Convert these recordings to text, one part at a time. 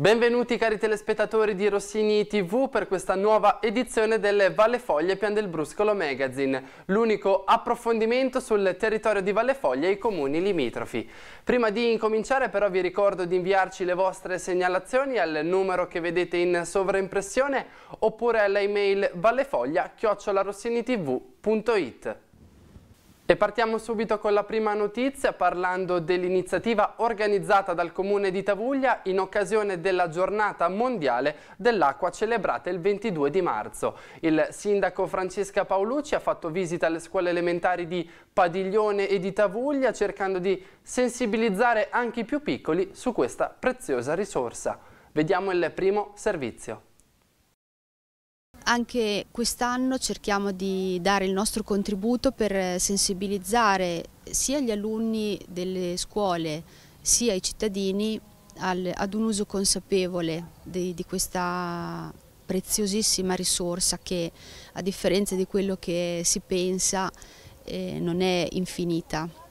Benvenuti cari telespettatori di Rossini TV per questa nuova edizione delle Valle Foglia Pian del Bruscolo Magazine, l'unico approfondimento sul territorio di Valle Foglia e i comuni limitrofi. Prima di incominciare però vi ricordo di inviarci le vostre segnalazioni al numero che vedete in sovraimpressione oppure all'email vallefoglia-rossinitv.it. E partiamo subito con la prima notizia parlando dell'iniziativa organizzata dal Comune di Tavuglia in occasione della giornata mondiale dell'acqua celebrata il 22 di marzo. Il sindaco Francesca Paolucci ha fatto visita alle scuole elementari di Padiglione e di Tavuglia cercando di sensibilizzare anche i più piccoli su questa preziosa risorsa. Vediamo il primo servizio. Anche quest'anno cerchiamo di dare il nostro contributo per sensibilizzare sia gli alunni delle scuole sia i cittadini al, ad un uso consapevole di, di questa preziosissima risorsa che a differenza di quello che si pensa eh, non è infinita.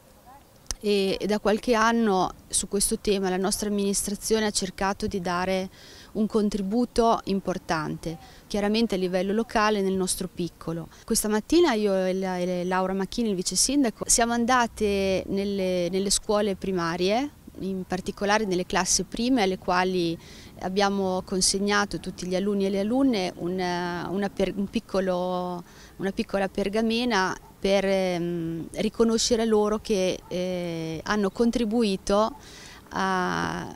E, e da qualche anno su questo tema la nostra amministrazione ha cercato di dare un contributo importante chiaramente a livello locale nel nostro piccolo. Questa mattina io e Laura Macchini, il vice sindaco, siamo andate nelle, nelle scuole primarie in particolare nelle classi prime alle quali abbiamo consegnato tutti gli alunni e le alunne una, una, per, un piccolo, una piccola pergamena per ehm, riconoscere loro che eh, hanno contribuito a,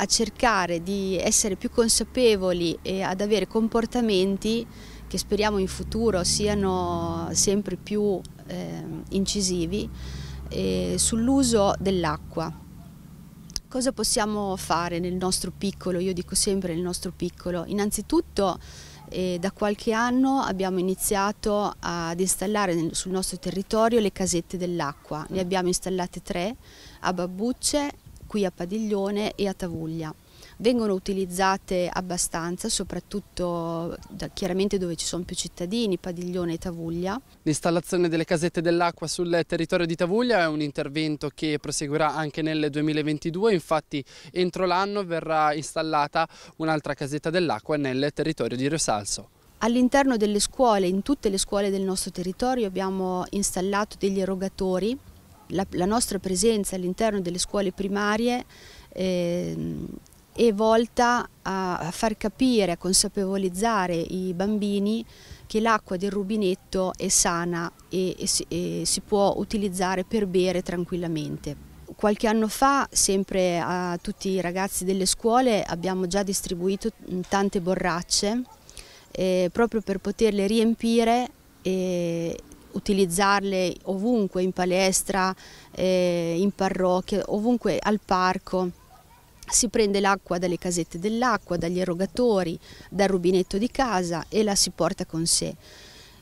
a cercare di essere più consapevoli e ad avere comportamenti che speriamo in futuro siano sempre più eh, incisivi eh, sull'uso dell'acqua. Cosa possiamo fare nel nostro piccolo? Io dico sempre nel nostro piccolo. Innanzitutto eh, da qualche anno abbiamo iniziato ad installare nel, sul nostro territorio le casette dell'acqua. Ne abbiamo installate tre a Babbucce, qui a Padiglione e a Tavuglia. Vengono utilizzate abbastanza, soprattutto da, chiaramente dove ci sono più cittadini, Padiglione e Tavuglia. L'installazione delle casette dell'acqua sul territorio di Tavuglia è un intervento che proseguirà anche nel 2022, infatti entro l'anno verrà installata un'altra casetta dell'acqua nel territorio di Rosalso. All'interno delle scuole, in tutte le scuole del nostro territorio, abbiamo installato degli erogatori la, la nostra presenza all'interno delle scuole primarie eh, è volta a, a far capire, a consapevolizzare i bambini che l'acqua del rubinetto è sana e, e, si, e, si, può utilizzare per bere tranquillamente. Qualche anno fa, sempre a tutti i ragazzi delle scuole, abbiamo già distribuito tante borracce eh, proprio per poterle riempire e, eh, utilizzarle ovunque, in palestra, eh, in parrocchia, ovunque al parco. Si prende l'acqua dalle casette dell'acqua, dagli erogatori, dal rubinetto di casa e la si porta con sé.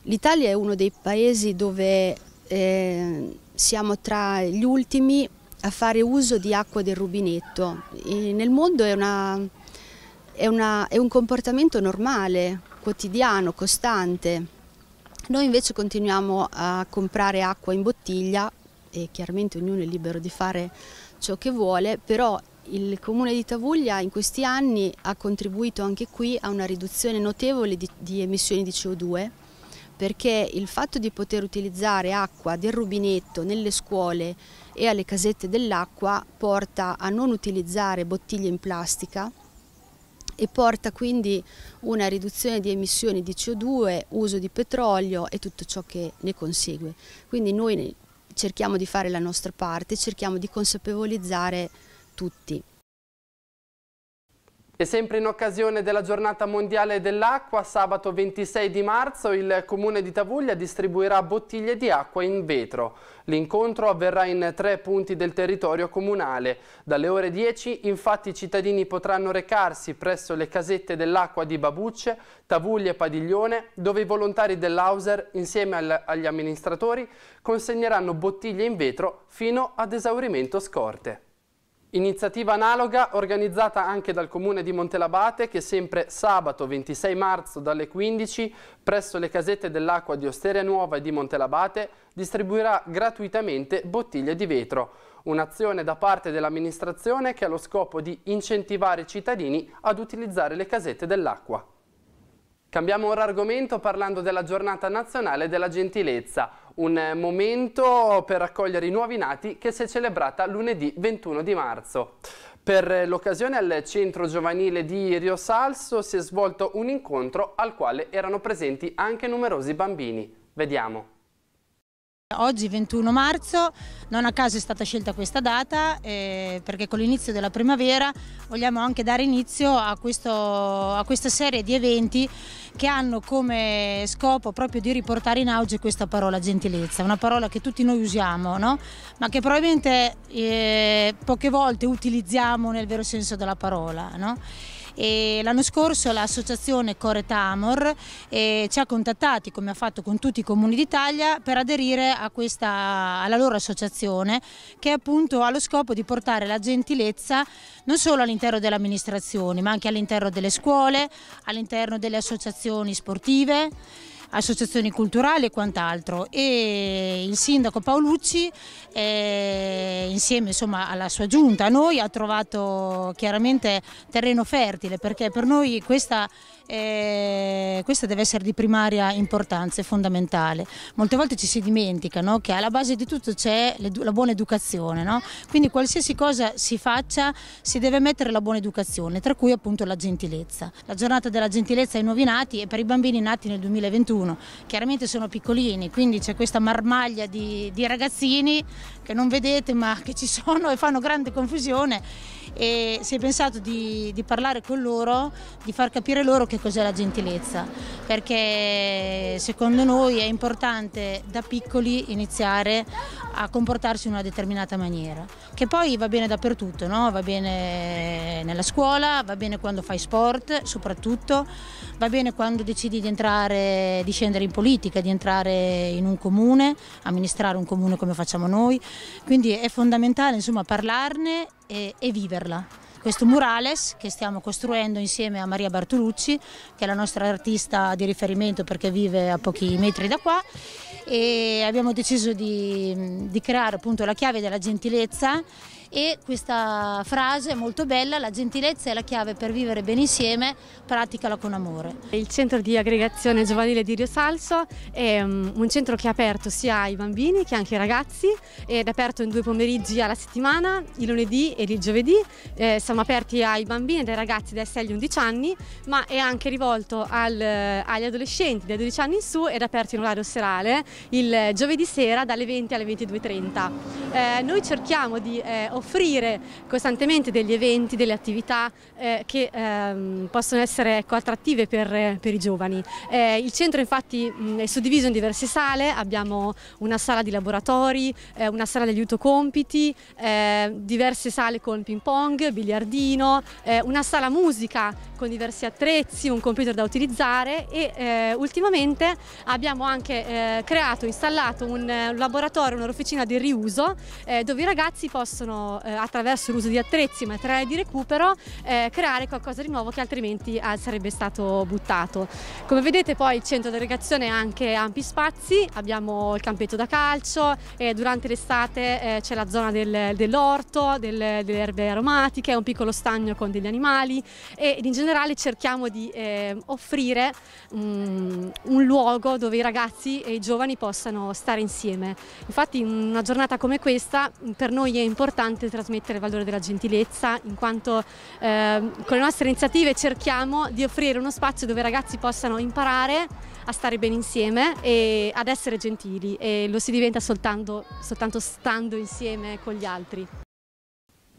L'Italia è uno dei paesi dove eh, siamo tra gli ultimi a fare uso di acqua del rubinetto. E nel mondo è, una, è, una, è un comportamento normale, quotidiano, costante. Noi invece continuiamo a comprare acqua in bottiglia e chiaramente ognuno è libero di fare ciò che vuole, però il comune di Tavuglia in questi anni ha contribuito anche qui a una riduzione notevole di, di emissioni di CO2 perché il fatto di poter utilizzare acqua del rubinetto nelle scuole e alle casette dell'acqua porta a non utilizzare bottiglie in plastica e porta quindi una riduzione di emissioni di CO2, uso di petrolio e tutto ciò che ne consegue. Quindi noi cerchiamo di fare la nostra parte, cerchiamo di consapevolizzare tutti. E sempre in occasione della giornata mondiale dell'acqua, sabato 26 di marzo il comune di Tavuglia distribuirà bottiglie di acqua in vetro. L'incontro avverrà in tre punti del territorio comunale. Dalle ore 10 infatti i cittadini potranno recarsi presso le casette dell'acqua di Babucce, Tavuglia e Padiglione, dove i volontari dell'Auser insieme agli amministratori consegneranno bottiglie in vetro fino ad esaurimento scorte. Iniziativa analoga organizzata anche dal comune di Montelabate che sempre sabato 26 marzo dalle 15 presso le casette dell'acqua di Osteria Nuova e di Montelabate distribuirà gratuitamente bottiglie di vetro. Un'azione da parte dell'amministrazione che ha lo scopo di incentivare i cittadini ad utilizzare le casette dell'acqua. Cambiamo ora argomento parlando della giornata nazionale della gentilezza, un momento per accogliere i nuovi nati che si è celebrata lunedì 21 di marzo. Per l'occasione al centro giovanile di Rio Salso si è svolto un incontro al quale erano presenti anche numerosi bambini. Vediamo. Oggi 21 marzo, non a caso è stata scelta questa data eh, perché con l'inizio della primavera vogliamo anche dare inizio a, questo, a, questa serie di eventi che hanno come scopo proprio di riportare in auge questa parola gentilezza, una parola che tutti noi usiamo no? ma che probabilmente eh, poche volte utilizziamo nel vero senso della parola. No? e l'anno scorso l'associazione Coretamor eh, ci ha contattati, come ha fatto con tutti i comuni d'Italia, per aderire questa, alla loro associazione che appunto ha lo scopo di portare la gentilezza non solo all'interno delle amministrazioni ma anche all'interno delle scuole, all'interno delle associazioni sportive associazioni culturali e quant'altro e il sindaco Paolucci eh, insieme insomma, alla sua giunta a noi ha trovato chiaramente terreno fertile perché per noi questa, eh, questa deve essere di primaria importanza e fondamentale. Molte volte ci si dimentica no? che alla base di tutto c'è la buona educazione, no? quindi qualsiasi cosa si faccia si deve mettere la buona educazione, tra cui appunto la gentilezza. La giornata della gentilezza ai nuovi nati e per i bambini nati nel 2021 nessuno. Chiaramente sono piccolini, quindi c'è questa marmaglia di, di, ragazzini che non vedete ma che ci sono e fanno grande confusione e si è pensato di, di parlare con loro, di far capire loro che cos'è la gentilezza, perché secondo noi è importante da piccoli iniziare a comportarsi in una determinata maniera, che poi va bene dappertutto, no? va bene nella scuola, va bene quando fai sport soprattutto, va bene quando decidi di entrare di scendere in politica, di entrare in un comune, amministrare un comune come facciamo noi, quindi è fondamentale insomma, parlarne e, e viverla questo murales che stiamo costruendo insieme a Maria Bartolucci, che è la nostra artista di riferimento perché vive a pochi metri da qua. E abbiamo deciso di, di creare appunto la chiave della gentilezza e questa frase è molto bella, la gentilezza è la chiave per vivere bene insieme, praticala con amore. Il centro di aggregazione giovanile di Rio Salso è mm, un centro che è aperto sia ai bambini che anche ai ragazzi ed è aperto in due pomeriggi alla settimana, il lunedì ed il giovedì, eh, siamo aperti ai bambini e ai ragazzi dai 6 agli 11 anni, ma è anche rivolto al, eh, agli adolescenti dai 12 anni in su ed è aperto in orario serale il giovedì sera dalle 20 alle 22.30. Eh, noi cerchiamo di eh, offrire costantemente degli eventi, delle attività eh, che ehm, possono essere ecco, attrattive per, per, i giovani. Eh, il centro infatti mh, è suddiviso in diverse sale, abbiamo una sala di laboratori, eh, una sala di aiuto compiti, eh, diverse sale con ping pong, biliardino, eh, una sala musica con diversi attrezzi, un computer da utilizzare e eh, ultimamente abbiamo anche creato, installato un, un laboratorio, un'officina di riuso dove i ragazzi possono eh, attraverso l'uso di attrezzi, materiale di recupero, eh, creare qualcosa di nuovo che altrimenti eh, sarebbe stato buttato. Come vedete poi il centro di irrigazione ha anche ampi spazi, abbiamo il campetto da calcio e durante l'estate eh, c'è la zona del, dell'orto, del, delle erbe aromatiche, un piccolo stagno con degli animali e in generale cerchiamo di eh, offrire um, un luogo dove i ragazzi e i giovani possano stare insieme. Infatti in una giornata come questa per noi è importante importante trasmettere il valore della gentilezza, in quanto eh, con le nostre iniziative cerchiamo di offrire uno spazio dove i ragazzi possano imparare a stare bene insieme e ad essere gentili e lo si diventa soltanto, soltanto stando insieme con gli altri.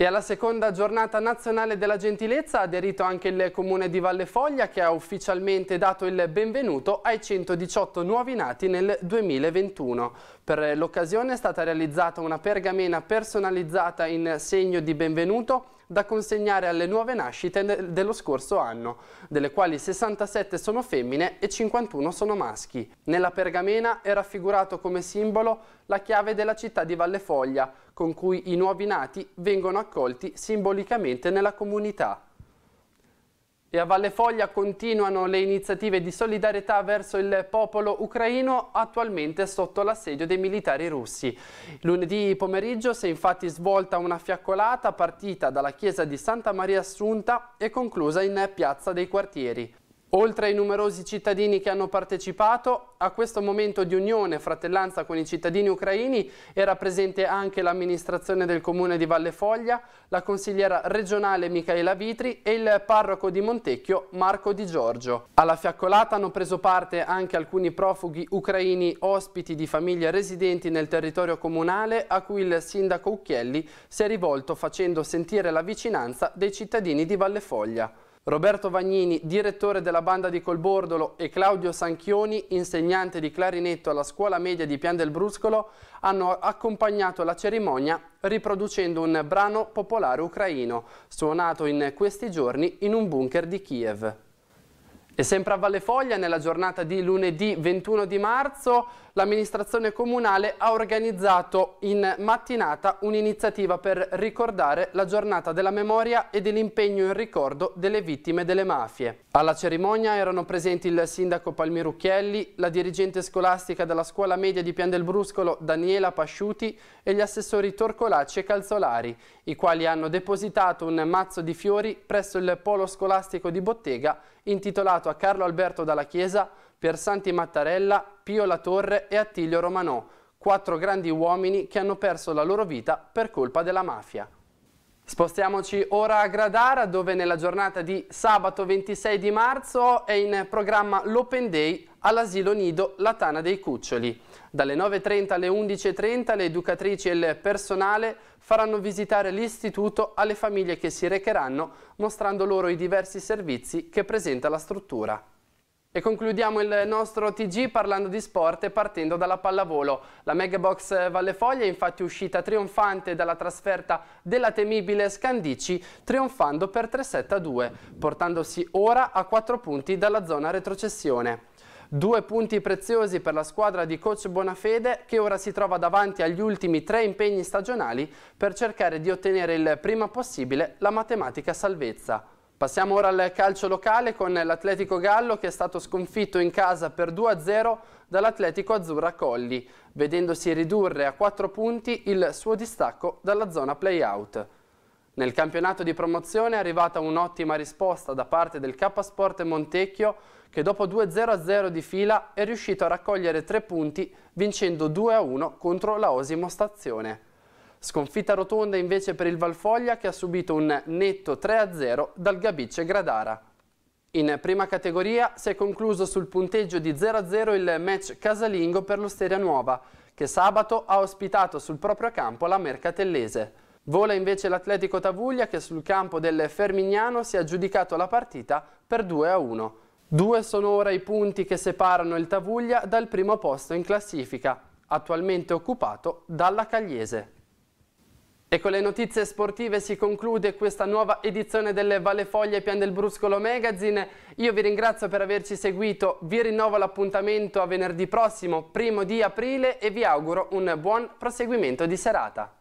E alla seconda giornata nazionale della gentilezza ha aderito anche il comune di Vallefoglia che ha ufficialmente dato il benvenuto ai 118 nuovi nati nel 2021. Per l'occasione è stata realizzata una pergamena personalizzata in segno di benvenuto da consegnare alle nuove nascite dello scorso anno, delle quali 67 sono femmine e 51 sono maschi. Nella pergamena è raffigurato come simbolo la chiave della città di Valle Foglia, con cui i nuovi nati vengono accolti simbolicamente nella comunità. E a Valle Foglia continuano le iniziative di solidarietà verso il popolo ucraino attualmente sotto l'assedio dei militari russi. Lunedì pomeriggio si è infatti svolta una fiaccolata partita dalla chiesa di Santa Maria Assunta e conclusa in Piazza dei Quartieri. Oltre ai numerosi cittadini che hanno partecipato, a questo momento di unione e fratellanza con i cittadini ucraini era presente anche l'amministrazione del comune di Valle Foglia, la consigliera regionale Michaela Vitri e il parroco di Montecchio Marco Di Giorgio. Alla fiaccolata hanno preso parte anche alcuni profughi ucraini ospiti di famiglie residenti nel territorio comunale a cui il sindaco Ucchielli si è rivolto facendo sentire la vicinanza dei cittadini di Valle Foglia. Roberto Vagnini, direttore della banda di Colbordolo, e Claudio Sanchioni, insegnante di clarinetto alla scuola media di Pian del Bruscolo, hanno accompagnato la cerimonia riproducendo un brano popolare ucraino, suonato in questi giorni in un bunker di Kiev. E sempre a Valle Foglia, nella giornata di lunedì 21 di marzo, l'amministrazione comunale ha organizzato in mattinata un'iniziativa per ricordare la giornata della memoria e dell'impegno in ricordo delle vittime delle mafie. Alla cerimonia erano presenti il sindaco Palmiro Chielli, la dirigente scolastica della scuola media di Pian del Bruscolo Daniela Pasciuti e gli assessori Torcolacci e Calzolari, i quali hanno depositato un mazzo di fiori presso il polo scolastico di Bottega intitolato a Carlo Alberto Dalla Chiesa, per Santi Mattarella, Pio La Torre e Attilio Romanò, quattro grandi uomini che hanno perso la loro vita per colpa della mafia. Spostiamoci ora a Gradara dove nella giornata di sabato 26 di marzo è in programma l'Open Day all'asilo nido La Tana dei Cuccioli. Dalle 9.30 alle 11.30 le educatrici e il personale faranno visitare l'istituto alle famiglie che si recheranno mostrando loro i diversi servizi che presenta la struttura. E concludiamo il nostro TG parlando di sport e partendo dalla pallavolo. La Megabox Vallefoglia è infatti uscita trionfante dalla trasferta della temibile Scandici, trionfando per 3-7-2, portandosi ora a 4 punti dalla zona retrocessione. Due punti preziosi per la squadra di coach Bonafede che ora si trova davanti agli ultimi tre impegni stagionali per cercare di ottenere il prima possibile la matematica salvezza. Passiamo ora al calcio locale con l'Atletico Gallo che è stato sconfitto in casa per 2-0 dall'Atletico Azzurra Colli, vedendosi ridurre a 4 punti il suo distacco dalla zona play-out. Nel campionato di promozione è arrivata un'ottima risposta da parte del K-Sport Montecchio che dopo 2-0-0 di fila è riuscito a raccogliere 3 punti vincendo 2-1 contro la Osimo Stazione. Sconfitta rotonda invece per il Valfoglia che ha subito un netto 3-0 dal Gabice Gradara. In prima categoria si è concluso sul punteggio di 0-0 il match casalingo per l'Osteria Nuova, che sabato ha ospitato sul proprio campo la Mercatellese. Vola invece l'Atletico Tavuglia che sul campo del Fermignano si è aggiudicato la partita per 2-1. Due sono ora i punti che separano il Tavuglia dal primo posto in classifica, attualmente occupato dalla Cagliese. E con le notizie sportive si conclude questa nuova edizione delle Valle Foglie Pian del Bruscolo Magazine. Io vi ringrazio per averci seguito, vi rinnovo l'appuntamento a venerdì prossimo, primo di aprile e vi auguro un buon proseguimento di serata.